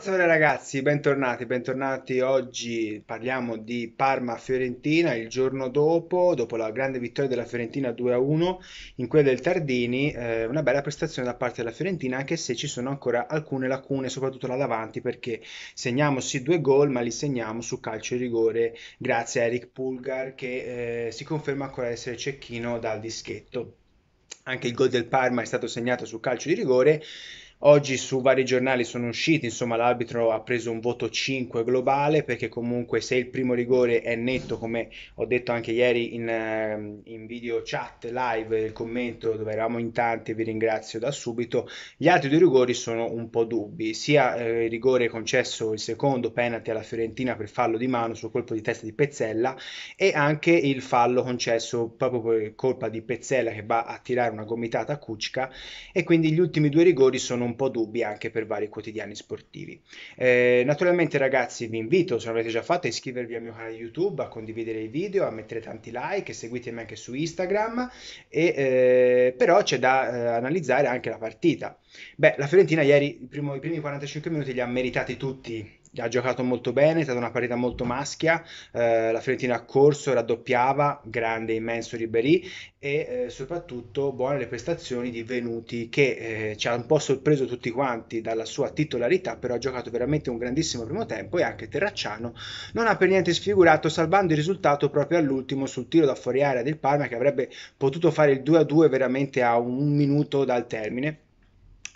Forza ora ragazzi, bentornati, bentornati. Oggi parliamo di Parma-Fiorentina, il giorno dopo, dopo la grande vittoria della Fiorentina 2-1 in quella del Tardini, eh, una bella prestazione da parte della Fiorentina, anche se ci sono ancora alcune lacune, soprattutto là davanti, perché segniamo sì due gol, ma li segniamo su calcio e rigore grazie a Eric Pulgar che eh, si conferma ancora essere cecchino dal dischetto. Anche il gol del Parma è stato segnato su calcio di rigore Oggi su vari giornali sono usciti, insomma l'arbitro ha preso un voto 5 globale perché comunque se il primo rigore è netto, come ho detto anche ieri in, ehm, in video chat live, il commento dove eravamo in tanti, vi ringrazio da subito, gli altri due rigori sono un po' dubbi, sia eh, il rigore concesso il secondo penalty alla Fiorentina per fallo di mano sul colpo di testa di Pezzella e anche il fallo concesso proprio per colpa di Pezzella che va a tirare una gomitata a Kuczka e quindi gli ultimi due rigori sono un po' dubbi anche per vari quotidiani sportivi. Eh, naturalmente ragazzi vi invito, se non l'avete già fatto, a iscrivervi al mio canale YouTube, a condividere i video, a mettere tanti like, seguitemi anche su Instagram, e, eh, però c'è da eh, analizzare anche la partita. Beh, la Fiorentina ieri primo, i primi 45 minuti li ha meritati tutti ha giocato molto bene, è stata una partita molto maschia, eh, la Fiorentina ha corso, raddoppiava, grande, immenso Ribéry e eh, soprattutto buone le prestazioni di Venuti che eh, ci ha un po' sorpreso tutti quanti dalla sua titolarità, però ha giocato veramente un grandissimo primo tempo e anche Terracciano non ha per niente sfigurato salvando il risultato proprio all'ultimo sul tiro da fuori area del Parma che avrebbe potuto fare il 2-2 veramente a un minuto dal termine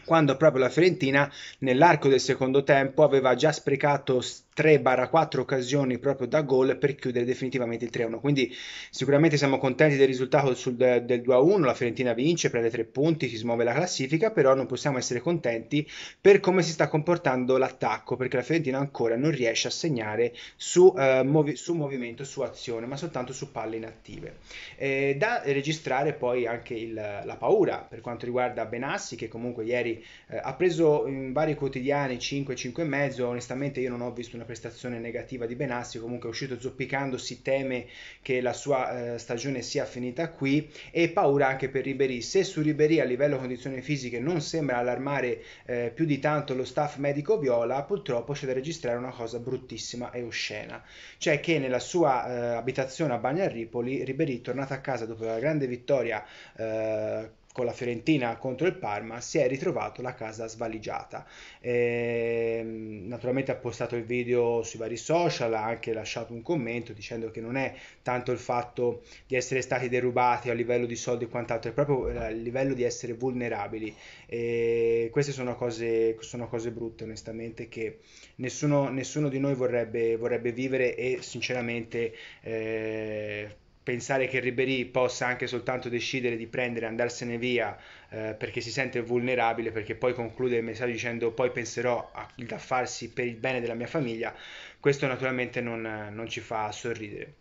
quando proprio la Fiorentina nell'arco del secondo tempo aveva già sprecato 3-4 occasioni proprio da gol per chiudere definitivamente il 3-1. Quindi sicuramente siamo contenti del risultato sul, del 2-1, la Fiorentina vince, prende 3 punti, si smuove la classifica, però non possiamo essere contenti per come si sta comportando l'attacco, perché la Fiorentina ancora non riesce a segnare su, eh, movi- su movimento, su azione, ma soltanto su palle inattive. Eh, da registrare poi anche il, la paura per quanto riguarda Benassi, che comunque ieri eh, ha preso in vari quotidiani 5 5 e mezzo. onestamente io non ho visto una una prestazione negativa di Benassi, comunque è uscito zoppicando, si teme che la sua eh, stagione sia finita qui e paura anche per Ribery. Se su Ribery a livello condizioni fisiche non sembra allarmare eh, più di tanto lo staff medico Viola, purtroppo c'è da registrare una cosa bruttissima e oscena, cioè che nella sua eh, abitazione a Bagnaripoli Ripoli Ribery tornato a casa dopo la grande vittoria eh, con la Fiorentina contro il Parma si è ritrovato la casa svaligiata. E, ehm, naturalmente ha postato il video sui vari social, ha anche lasciato un commento dicendo che non è tanto il fatto di essere stati derubati a livello di soldi e quant'altro, è proprio a eh, livello di essere vulnerabili. E queste sono cose, sono cose brutte onestamente che nessuno, nessuno di noi vorrebbe, vorrebbe vivere e sinceramente... Eh, pensare che Ribéry possa anche soltanto decidere di prendere e andarsene via eh, perché si sente vulnerabile, perché poi conclude il messaggio dicendo poi penserò al da farsi per il bene della mia famiglia, questo naturalmente non, non ci fa sorridere.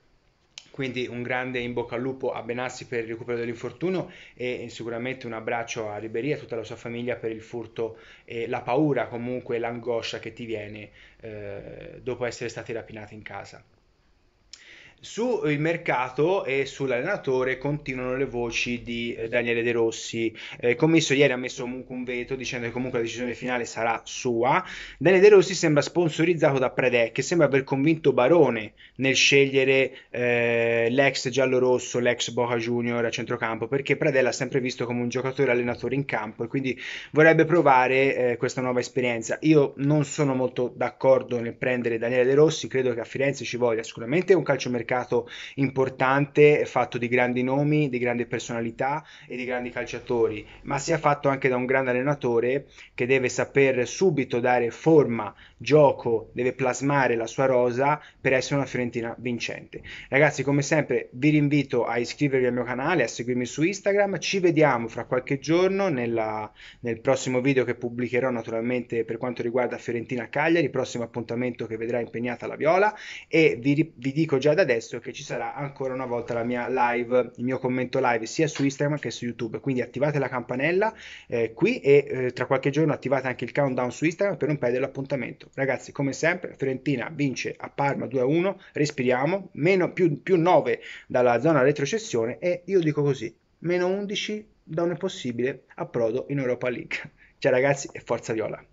Quindi un grande in bocca al lupo a Benassi per il recupero dell'infortunio e sicuramente un abbraccio a Ribéry e a tutta la sua famiglia per il furto e la paura comunque l'angoscia che ti viene eh, dopo essere stati rapinati in casa. Sul mercato e sull'allenatore continuano le voci di eh, Daniele De Rossi. Eh, Commisso ieri ha messo comunque un veto dicendo che comunque la decisione finale sarà sua. Daniele De Rossi sembra sponsorizzato da Predè che sembra aver convinto Barone nel scegliere eh, l'ex giallo-rosso, l'ex Boca Junior a centrocampo perché Predè l'ha sempre visto come un giocatore allenatore in campo e quindi vorrebbe provare eh, questa nuova esperienza. Io non sono molto d'accordo nel prendere Daniele De Rossi, credo che a Firenze ci voglia sicuramente un calcio mercato mercato importante fatto di grandi nomi, di grandi personalità e di grandi calciatori, ma sia fatto anche da un grande allenatore che deve saper subito dare forma, gioco, deve plasmare la sua rosa per essere una Fiorentina vincente. Ragazzi, come sempre, vi rinvito a iscrivervi al mio canale, a seguirmi su Instagram. Ci vediamo fra qualche giorno nella, nel prossimo video che pubblicherò naturalmente per quanto riguarda Fiorentina Cagliari, prossimo appuntamento che vedrà impegnata la Viola e vi, vi dico già da adesso presto che ci sarà ancora una volta la mia live, il mio commento live sia su Instagram che su YouTube. Quindi attivate la campanella eh, qui e eh, tra qualche giorno attivate anche il countdown su Instagram per non perdere l'appuntamento. Ragazzi, come sempre, Fiorentina vince a Parma 2-1, respiriamo, meno, più, più 9 dalla zona retrocessione e io dico così, meno 11 da un possibile approdo in Europa League. Ciao ragazzi e forza Viola!